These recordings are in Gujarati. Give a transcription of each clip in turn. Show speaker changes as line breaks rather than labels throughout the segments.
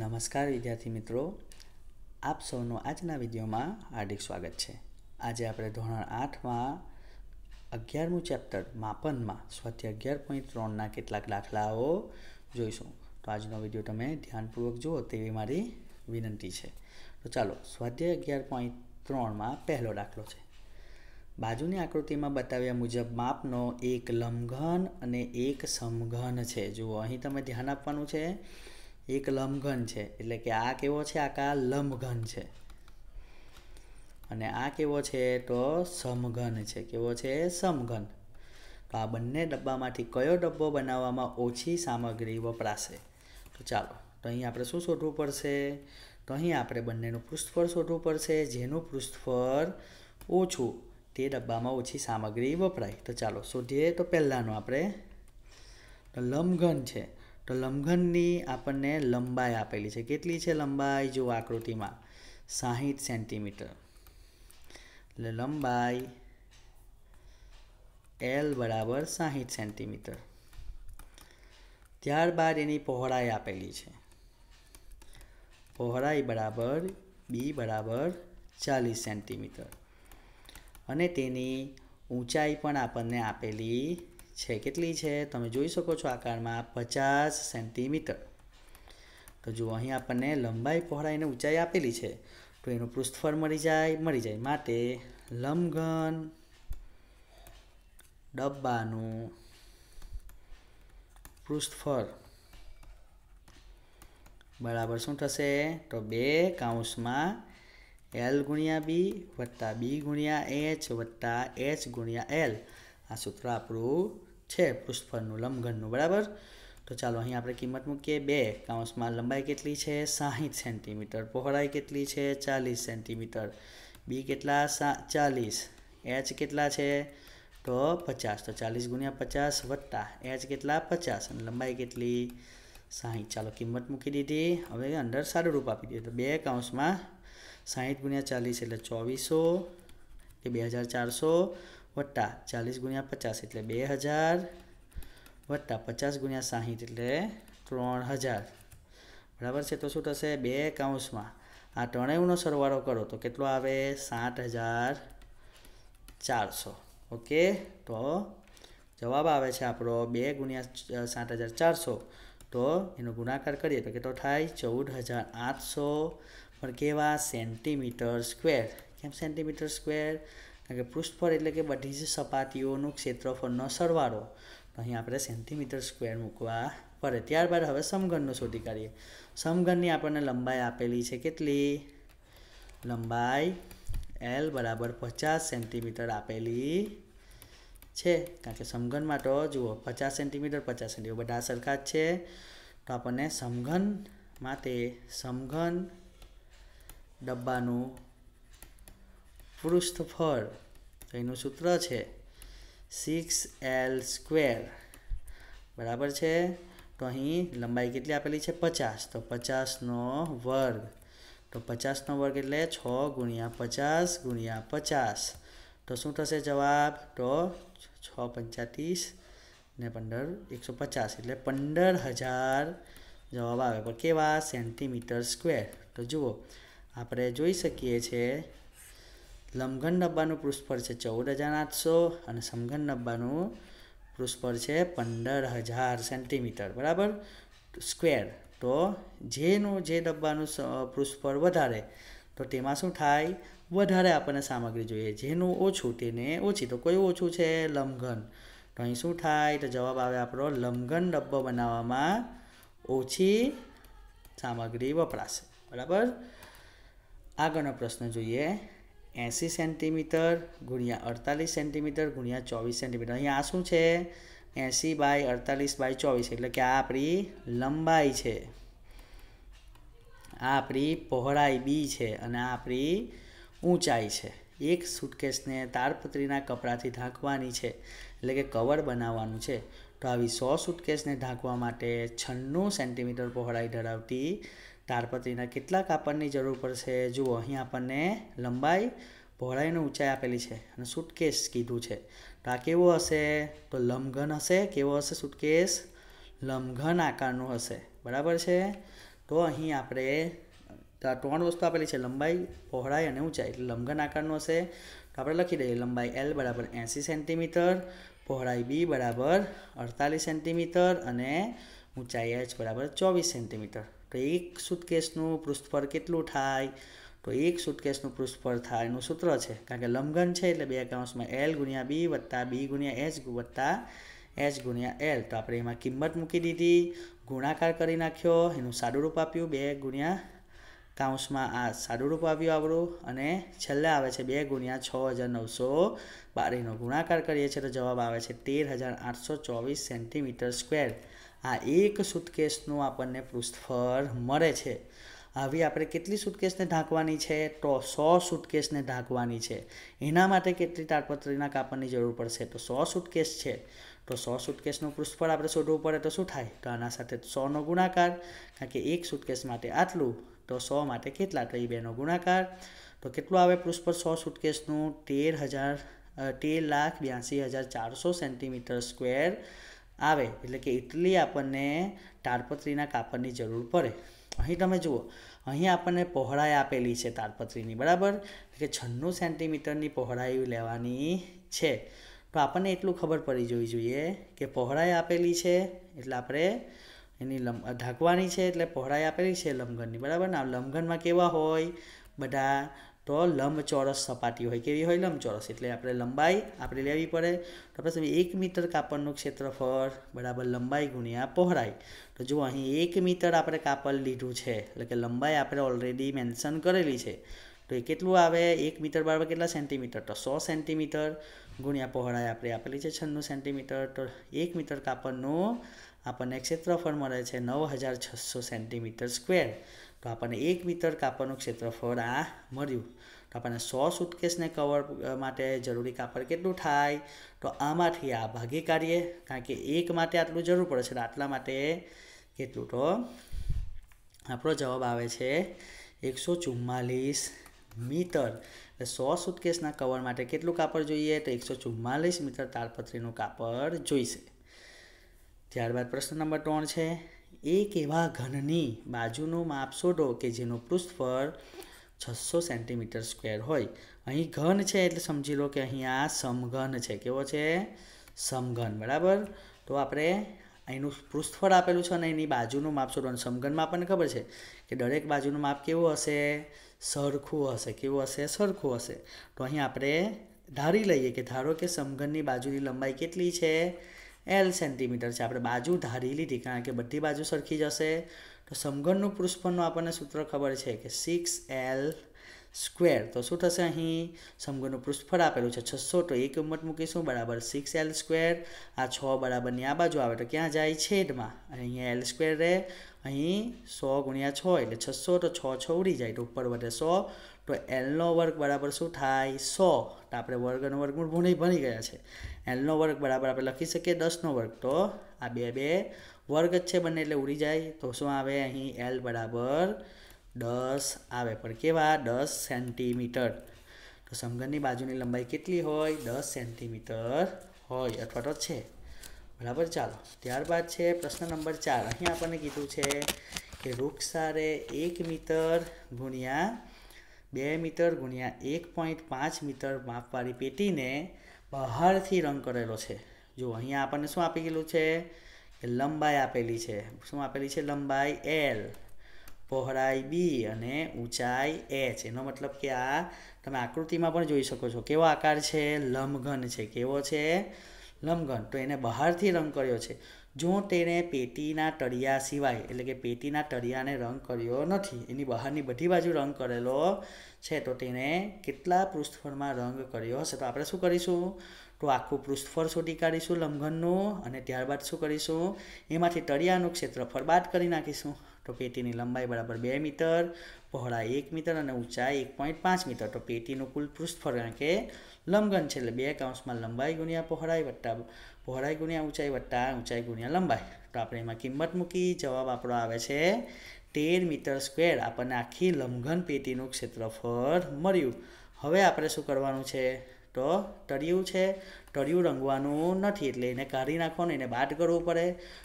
નમસ્કાર વિદ્યાર્થી મિત્રો આપ સૌનું આજના વિડીયોમાં હાર્દિક સ્વાગત છે આજે આપણે ધોરણ આઠમાં અગિયારમું ચેપ્ટર માપનમાં સ્વાધ્ય અગિયાર પોઈન્ટ ત્રણના કેટલાક દાખલાઓ જોઈશું તો આજનો વિડીયો તમે ધ્યાનપૂર્વક જુઓ તેવી મારી વિનંતી છે તો ચાલો સ્વાધ્યાય અગિયાર પોઈન્ટ ત્રણમાં પહેલો દાખલો છે બાજુની આકૃતિમાં બતાવ્યા મુજબ માપનો એક લંઘન અને એક સમઘન છે જુઓ અહીં તમે ધ્યાન આપવાનું છે એક લંબઘન છે એટલે કે આ કેવો છે આકા લંબઘન છે અને આ કેવો છે તો સમઘન છે કેવો છે સમઘન તો આ બંને ડબ્બામાંથી કયો ડબ્બો બનાવવામાં ઓછી સામગ્રી વપરાશે તો ચાલો તો અહીં આપણે શું શોધવું પડશે તો અહીં આપણે બંનેનું પૃષ્ઠફળ શોધવું પડશે જેનું પૃષ્ઠફળ ઓછું તે ડબ્બામાં ઓછી સામગ્રી વપરાય તો ચાલો શોધીએ તો પહેલાંનું આપણે લંબઘન છે તો લંઘનની આપણને લંબાઈ આપેલી છે કેટલી છે લંબાઈ જો આકૃતિમાં સાહીઠ સેન્ટીમીટર એટલે લંબાઈ એલ બરાબર સાહીઠ સેન્ટીમીટર ત્યારબાદ એની પહોળાઈ આપેલી છે પહોળાઈ બરાબર બી બરાબર ચાલીસ સેન્ટીમીટર અને તેની ઊંચાઈ પણ આપણને આપેલી છે કેટલી છે તમે જોઈ શકો છો આકારમાં પચાસ સેન્ટીમીટર તો જુઓ અહીં આપણને લંબાઈ પહોળાઈને ઊંચાઈ આપેલી છે તો એનું પૃષ્ઠફળ મળી જાય મળી જાય માટે લંબઘન ડબ્બાનું પૃષ્ઠફળ બરાબર શું થશે તો બે કાઉન્સમાં એલ ગુણ્યા બી વત્તા બી ગુણ્યા એચ વત્તા એચ ગુણ્યા એલ આ સૂત્ર આપણું છે પૃષ્ઠફળનું લંબઘનનું બરાબર તો ચાલો અહીં આપણે કિંમત મૂકીએ બે કાઉન્સમાં લંબાઈ કેટલી છે સાહીઠ સેન્ટીમીટર પહોળાઈ કેટલી છે ચાલીસ સેન્ટીમીટર બી કેટલા સા ચાલીસ એચ કેટલા છે તો પચાસ તો ચાલીસ ગુણ્યા પચાસ વત્તા એચ કેટલા પચાસ અને લંબાઈ કેટલી સાહીઠ ચાલો કિંમત મૂકી દીધી હવે અંદર સારું રૂપ આપી દીધું તો બે કાઉન્સમાં સાહીઠ ગુણ્યા ચાલીસ એટલે ચોવીસો કે બે હજાર ચારસો વત્તા ચાલીસ ગુણ્યા પચાસ એટલે બે હજાર વત્તા પચાસ ગુણ્યા સાહીઠ એટલે ત્રણ હજાર બરાબર છે તો શું થશે બે કાઉન્સમાં આ ત્રણેયનો સરવાળો કરો તો કેટલો આવે સાત હજાર ચારસો ઓકે તો જવાબ આવે છે આપણો બે ગુણ્યા સાત હજાર ચારસો તો એનો ગુણાકાર કરીએ તો કેટલો થાય ચૌદ હજાર આઠસો પણ કેવા સેન્ટીમીટર સ્ક્વેર કેમ સેન્ટીમીટર સ્ક્વેર કારણ કે પૃષ્ઠફળ એટલે કે બધી જ સપાટીઓનું ક્ષેત્રફળનો સરવાળો તો અહીં આપણે સેન્ટીમીટર સ્ક્વેર મૂકવા પડે ત્યારબાદ હવે સમઘનનું શોધી કાઢીએ સમઘનની આપણને લંબાઈ આપેલી છે કેટલી લંબાઈ એલ બરાબર પચાસ સેન્ટીમીટર આપેલી છે કારણ કે સમઘનમાં તો જુઓ પચાસ સેન્ટીમીટર પચાસ સેન્ટીમીટર બધા સરખા જ છે તો આપણને સમઘન માટે સમઘન ડબ્બાનું પૃષ્ઠફળ એનું સૂત્ર છે સિક્સ એલ સ્ક્વેર બરાબર છે તો અહીં લંબાઈ કેટલી આપેલી છે પચાસ તો પચાસનો વર્ગ તો પચાસનો વર્ગ એટલે છ ગુણ્યા પચાસ ગુણ્યા પચાસ તો શું થશે જવાબ તો છ પંચા ને પંદર એકસો પચાસ એટલે પંદર હજાર જવાબ આવે પણ કેવા સેન્ટીમીટર સ્ક્વેર તો જુઓ આપણે જોઈ શકીએ છીએ લમઘન ડબ્બાનું પૃષ્ઠફળ છે ચૌદ હજાર આઠસો અને સમઘન ડબ્બાનું પૃષ્ઠફળ છે પંદર હજાર સેન્ટીમીટર બરાબર સ્ક્વેર તો જેનું જે ડબ્બાનું પૃષ્ઠફળ વધારે તો તેમાં શું થાય વધારે આપણને સામગ્રી જોઈએ જેનું ઓછું તેને ઓછી તો કયું ઓછું છે લમઘન તો અહીં શું થાય તો જવાબ આવે આપણો લમઘન ડબ્બો બનાવવામાં ઓછી સામગ્રી વપરાશે બરાબર આગળનો પ્રશ્ન જોઈએ એંસી સેન્ટીમીટર ગુણ્યા અડતાલીસ સેન્ટીમીટર ગુણ્યા ચોવીસ સેન્ટીમીટર અહીંયા આ શું છે એંસી બાય અડતાલીસ બાય ચોવીસ એટલે કે આ આપણી લંબાઈ છે આ આપણી પહોળાઈ બી છે અને આ આપણી ઊંચાઈ છે એક સૂટકેસને તાડપત્રીના કપડાથી ઢાંકવાની છે એટલે કે કવર બનાવવાનું છે તો આવી સો સૂટકેસને ઢાંકવા માટે છન્નું સેન્ટીમીટર પહોળાઈ ધરાવતી તાડપત્રીના કેટલાક કાપડની જરૂર પડશે જુઓ અહીં આપણને લંબાઈ પહોળાઈ અને ઊંચાઈ આપેલી છે અને સૂટકેસ કીધું છે તો આ કેવો હશે તો લંબઘન હશે કેવો હશે સૂટકેસ લંબઘન આકારનું હશે બરાબર છે તો અહીં આપણે ત્રણ વસ્તુ આપેલી છે લંબાઈ પહોળાઈ અને ઊંચાઈ એટલે લંબઘન આકારનું હશે તો આપણે લખી દઈએ લંબાઈ એલ બરાબર એંસી સેન્ટીમીટર પહોળાઈ બી બરાબર અડતાલીસ સેન્ટીમીટર અને ઊંચાઈ એચ બરાબર ચોવીસ સેન્ટીમીટર તો એક સુટકેસનું પૃષ્ઠફળ કેટલું થાય તો એક સુટકેસનું પૃષ્ઠફળ થાય એનું સૂત્ર છે કારણ કે લંબઘન છે એટલે બે કૌંસમાં એલ ગુણ્યા બી વત્તા બી ગુણ્યા એચ વત્તા એચ ગુણ્યા એલ તો આપણે એમાં કિંમત મૂકી દીધી ગુણાકાર કરી નાખ્યો એનું સાદુરૂપ આપ્યું બે ગુણ્યા કાઉન્સમાં આ રૂપ આવ્યું આપણું અને છેલ્લે આવે છે બે ગુણ્યા છ હજાર નવસો બારીનો ગુણાકાર કરીએ છીએ તો જવાબ આવે છે તેર હજાર આઠસો ચોવીસ સેન્ટીમીટર સ્ક્વેર આ એક સુટકેસનું આપણને પૃષ્ઠફળ મળે છે આવી આપણે કેટલી સુટકેસને ઢાંકવાની છે તો સો સુટકેસને ઢાંકવાની છે એના માટે કેટલી તાડપત્રીના કાપડની જરૂર પડશે તો સો સુટકેસ છે તો સો સુટકેસનું પૃષ્ઠફળ આપણે શોધવું પડે તો શું થાય તો આના સાથે સોનો ગુણાકાર કારણ કે એક સુટકેસ માટે આટલું તો સો માટે કેટલા તો એ બેનો ગુણાકાર તો કેટલું આવે પૃષ્ઠફળ સો સુટકેસનું તેર હજાર તેર લાખ બ્યાસી હજાર ચારસો સેન્ટીમીટર સ્ક્વેર આવે એટલે કે એટલી આપણને તાડપત્રીના કાપડની જરૂર પડે અહીં તમે જુઓ અહીં આપણને પહોળાઈ આપેલી છે તાડપત્રીની બરાબર કે છન્નું સેન્ટીમીટરની પહોળાઈ લેવાની છે તો આપણને એટલું ખબર પડી જોવી જોઈએ કે પહોળાઈ આપેલી છે એટલે આપણે એની લંબ ઢાંકવાની છે એટલે પહોળાઈ આપેલી છે લંબઘનની બરાબર ને આ લંબઘનમાં કેવા હોય બધા તો લંબચોરસ સપાટી હોય કેવી હોય લંબચોરસ એટલે આપણે લંબાઈ આપણે લેવી પડે તો આપણે એક મીટર કાપડનું ક્ષેત્રફળ બરાબર લંબાઈ ગુણ્યા પહોળાઈ તો જો અહીં એક મીટર આપણે કાપડ લીધું છે એટલે કે લંબાઈ આપણે ઓલરેડી મેન્શન કરેલી છે તો એ કેટલું આવે એક મીટર બરાબર કેટલા સેન્ટીમીટર તો સો સેન્ટીમીટર ગુણ્યા પહોળાઈ આપણે આપેલી છે છન્નું સેન્ટીમીટર તો એક મીટર કાપડનું આપણને ક્ષેત્રફળ મળે છે નવ હજાર છસો સેન્ટીમીટર સ્ક્વેર તો આપણને એક મીટર કાપડનું ક્ષેત્રફળ આ મળ્યું તો આપણને સો સુટકેસને કવર માટે જરૂરી કાપડ કેટલું થાય તો આમાંથી આ ભાગી કાઢીએ કારણ કે એક માટે આટલું જરૂર પડે છે આટલા માટે કેટલું તો આપણો જવાબ આવે છે એકસો ચુમ્માલીસ મીટર એટલે સો સુટકેસના કવર માટે કેટલું કાપડ જોઈએ તો એકસો ચુમ્માલીસ મીટર તાલપત્રીનું કાપડ જોઈશે ત્યારબાદ પ્રશ્ન નંબર ત્રણ છે એક એવા ઘનની બાજુનું માપ શોધો કે જેનું પૃષ્ઠફળ છસો સેન્ટીમીટર સ્ક્વેર હોય અહીં ઘન છે એટલે સમજી લો કે અહીં આ સમઘન છે કેવો છે સમઘન બરાબર તો આપણે અહીંનું પૃષ્ઠફળ આપેલું છે અને એની બાજુનું માપ શોધવાનું સમઘનમાં આપણને ખબર છે કે દરેક બાજુનું માપ કેવું હશે સરખું હશે કેવું હશે સરખું હશે તો અહીં આપણે ધારી લઈએ કે ધારો કે સમઘનની બાજુની લંબાઈ કેટલી છે એલ સેન્ટીમીટર છે આપણે બાજુ ધારી લીધી કારણ કે બધી બાજુ સરખી જશે તો સમઘનનું પૃષ્ઠફળનું આપણને સૂત્ર ખબર છે કે સિક્સ એલ સ્ક્વેર તો શું થશે અહીં સમઘનનું પૃષ્ફળ આપેલું છે છસો તો એ કિંમત મૂકીશું બરાબર સિક્સ એલ સ્ક્વેર આ છ બરાબરની આ બાજુ આવે તો ક્યાં જાય છેદમાં અને અહીંયા એલ સ્ક્વેર રહે અહીં સો ગુણ્યા છ એટલે છસો તો છ છ ઉડી જાય તો ઉપર વધે સો તો એલનો વર્ગ બરાબર શું થાય સો તો આપણે વર્ગનો વર્ગ મૂળભૂત નહીં ભણી ગયા છે એલનો વર્ગ બરાબર આપણે લખી શકીએ દસનો વર્ગ તો આ બે બે વર્ગ જ છે બંને એટલે ઉડી જાય તો શું આવે અહીં એલ બરાબર દસ આવે પણ કેવા દસ સેન્ટીમીટર તો સમઘનની બાજુની લંબાઈ કેટલી હોય દસ સેન્ટીમીટર હોય અથવા તો છે બરાબર ચાલો ત્યારબાદ છે પ્રશ્ન નંબર ચાર અહીં આપણને કીધું છે કે વૃક્ષારે એક મીટર ગુણ્યા બે મીટર ગુણ્યા એક પોઈન્ટ પાંચ મીટર માપવાળી પેટીને બહારથી રંગ કરેલો છે જો અહીંયા આપણને શું આપી ગયેલું છે કે લંબાઈ આપેલી છે શું આપેલી છે લંબાઈ એલ પહોળાઈ બી અને ઊંચાઈ એચ એનો મતલબ કે આ તમે આકૃતિમાં પણ જોઈ શકો છો કેવો આકાર છે લંબઘન છે કેવો છે લંબઘન તો એને બહારથી રંગ કર્યો છે જો તેણે પેટીના તળિયા સિવાય એટલે કે પેટીના તળિયાને રંગ કર્યો નથી એની બહારની બધી બાજુ રંગ કરેલો છે તો તેણે કેટલા પૃષ્ઠફળમાં રંગ કર્યો હશે તો આપણે શું કરીશું તો આખું પૃષ્ઠફળ શોધી કાઢીશું લંબઘનનું અને ત્યારબાદ શું કરીશું એમાંથી તળિયાનું ક્ષેત્રફળ બાદ કરી નાખીશું તો પેટીની લંબાઈ બરાબર બે મીટર પહોળાઈ એક મીટર અને ઊંચાઈ એક પોઈન્ટ પાંચ મીટર તો પેટીનું કુલ પૃષ્ઠફળ કે લંબઘન છે એટલે બે કાઉન્સમાં લંબાઈ ગુણ્યા પહોળાઈ વટ્ટા પહોળાઈ ગુણ્યા ઊંચાઈ વટ્ટા ઊંચાઈ ગુણ્યા લંબાઈ તો આપણે એમાં કિંમત મૂકી જવાબ આપણો આવે છે તેર મીટર સ્ક્વેર આપણને આખી લંબઘન પેટીનું ક્ષેત્રફળ મળ્યું હવે આપણે શું કરવાનું છે તો તળિયું છે તળિયું રંગવાનું નથી એટલે એને કાઢી નાખવાનું એને બાદ કરવું પડે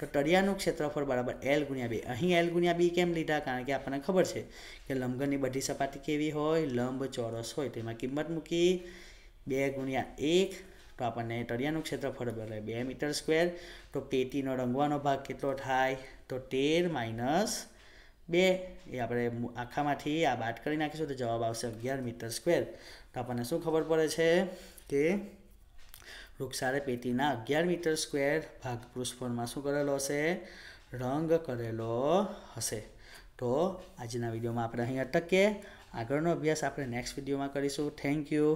તો તળિયાનું ક્ષેત્રફળ બરાબર એલ ગુણ્યા બી અહીં એલ ગુણ્યા બી કેમ લીધા કારણ કે આપણને ખબર છે કે લંબઘનની બધી સપાટી કેવી હોય લંબ ચોરસ હોય તો એમાં કિંમત મૂકી બે ગુણ્યા એક તો આપણને તળિયાનું ક્ષેત્રફળ બરાબર બે મીટર સ્ક્વેર તો પેટીનો રંગવાનો ભાગ કેટલો થાય તો તેર માઇનસ બે એ આપણે આખામાંથી આ બાટ કરી નાખીશું તો જવાબ આવશે અગિયાર મીટર સ્ક્વેર તો આપણને શું ખબર પડે છે કે વૃક્ષારે પેટીના અગિયાર મીટર સ્ક્વેર ભાગ પૃષ્ઠફળમાં શું કરેલો હશે રંગ કરેલો હશે તો આજના વિડીયોમાં આપણે અહીં અટકીએ આગળનો અભ્યાસ આપણે નેક્સ્ટ વિડીયોમાં કરીશું થેન્ક યુ